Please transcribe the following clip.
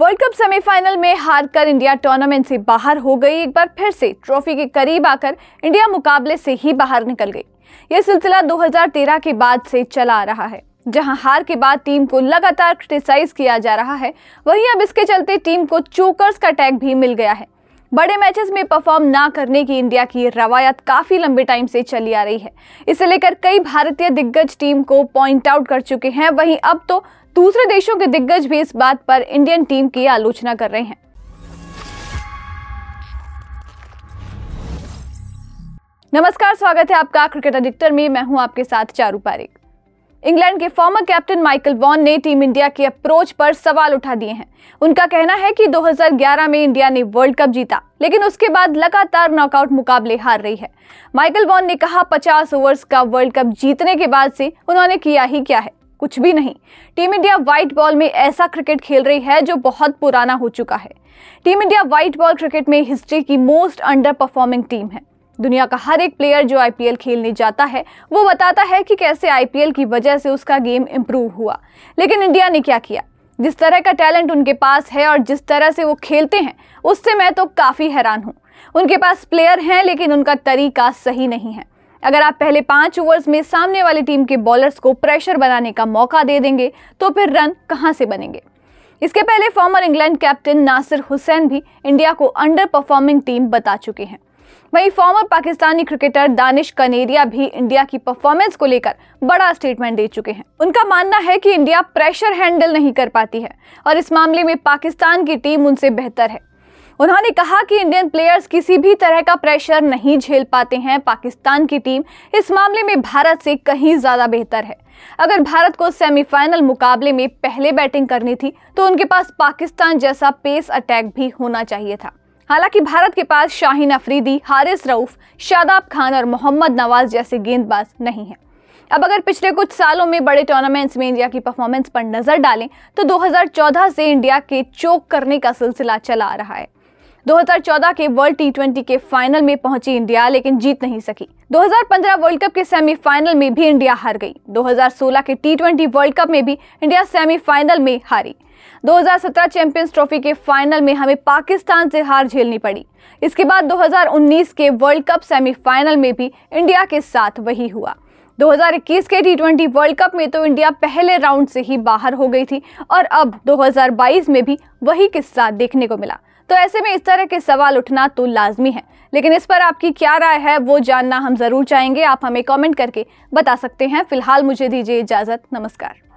world cup semifinal में हार कर इंडिया टूर्नामेंट से बाहर हो गई एक बार फिर से ट्रॉफी के करीब आकर इंडिया मुकाबले से ही बाहर निकल गई यह सिलसिला 2013 के बाद से चला आ रहा है जहां हार के बाद टीम को लगातार क्रिटिसाइज किया जा रहा है वहीं अब इसके चलते टीम को चोकर्स का टैग भी मिल गया है बड़े मैचेस में परफॉर्म ना करने की इंडिया की रवायत काफ़ी लंबे टाइम से चली आ रही है इसे लेकर कई भारतीय दिग्गज टीम को पॉइंट आउट कर चुके हैं वहीं अब तो दूसरे देशों के दिग्गज भी इस बात पर इंडियन टीम की आलोचना कर रहे हैं नमस्कार स्वागत है आपका क्रिकेट एडिक्टर में मैं हूं आपके साथ चारू पारिक इंग्लैंड के फॉर्मर कैप्टन माइकल वॉन ने टीम इंडिया के अप्रोच पर सवाल उठा दिए हैं उनका कहना है कि 2011 में इंडिया ने वर्ल्ड कप जीता लेकिन उसके बाद लगातार नॉकआउट मुकाबले हार रही है माइकल वॉन ने कहा 50 ओवर्स का वर्ल्ड कप जीतने के बाद से उन्होंने किया ही क्या है कुछ भी नहीं टीम इंडिया वाइट बॉल में ऐसा क्रिकेट खेल रही है जो बहुत पुराना हो चुका है team India white ball cricket में हिस्ट्री की मोस्ट अंडर परफॉर्मिंग टीम है दुनिया का हर एक प्लेयर जो आईपीएल खेलने जाता है वो बताता है कि कैसे आईपीएल की वजह से उसका गेम इम्प्रूव हुआ लेकिन इंडिया ने क्या किया जिस तरह का टैलेंट उनके पास है और जिस तरह से वो खेलते हैं उससे मैं तो काफ़ी हैरान हूँ उनके पास प्लेयर हैं लेकिन उनका तरीका सही नहीं है अगर आप पहले पांच ओवर्स में सामने वाली टीम के बॉलर्स को प्रेशर बनाने का मौका दे देंगे तो फिर रन कहां से बनेंगे इसके पहले former England captain Nasser Hussain भी इंडिया को अंडर परफॉर्मिंग टीम बता चुके हैं वहीं फॉर्मर पाकिस्तानी क्रिकेटर दानिश कनेरिया भी इंडिया की परफॉर्मेंस को लेकर बड़ा स्टेटमेंट दे चुके हैं उनका मानना है कि इंडिया प्रेशर हैंडल नहीं कर पाती है और इस मामले में पाकिस्तान की टीम उनसे बेहतर है उन्होंने कहा कि इंडियन प्लेयर्स किसी भी तरह का प्रेशर नहीं झेल पाते हैं पाकिस्तान की टीम इस मामले में भारत से कहीं ज़्यादा बेहतर है अगर भारत को सेमीफाइनल मुकाबले में पहले बैटिंग करनी थी तो उनके पास पाकिस्तान जैसा पेस अटैक भी होना चाहिए था हालांकि भारत के पास शाहीन अफरीदी हारिस रऊफ शादाब खान और मोहम्मद नवाज जैसे गेंदबाज नहीं हैं अब अगर पिछले कुछ सालों में बड़े टूर्नामेंट्स में इंडिया की परफॉर्मेंस पर नजर डालें तो 2014 से इंडिया के चोक करने का सिलसिला चला आ रहा है 2014 के वर्ल्ड टी के फाइनल में पहुंची इंडिया लेकिन जीत नहीं सकी 2015 वर्ल्ड कप के सेमीफाइनल में भी इंडिया हार गई 2016 के टी वर्ल्ड कप में भी इंडिया सेमीफाइनल में हारी 2017 चैंपियंस ट्रॉफी के फाइनल में हमें पाकिस्तान से हार झेलनी पड़ी इसके बाद 2019 के वर्ल्ड कप सेमीफाइनल में भी इंडिया के साथ वही हुआ 2021 के टी वर्ल्ड कप में तो इंडिया पहले राउंड से ही बाहर हो गई थी और अब 2022 में भी वही किस्सा देखने को मिला तो ऐसे में इस तरह के सवाल उठना तो लाजमी है लेकिन इस पर आपकी क्या राय है वो जानना हम ज़रूर चाहेंगे आप हमें कमेंट करके बता सकते हैं फिलहाल मुझे दीजिए इजाज़त नमस्कार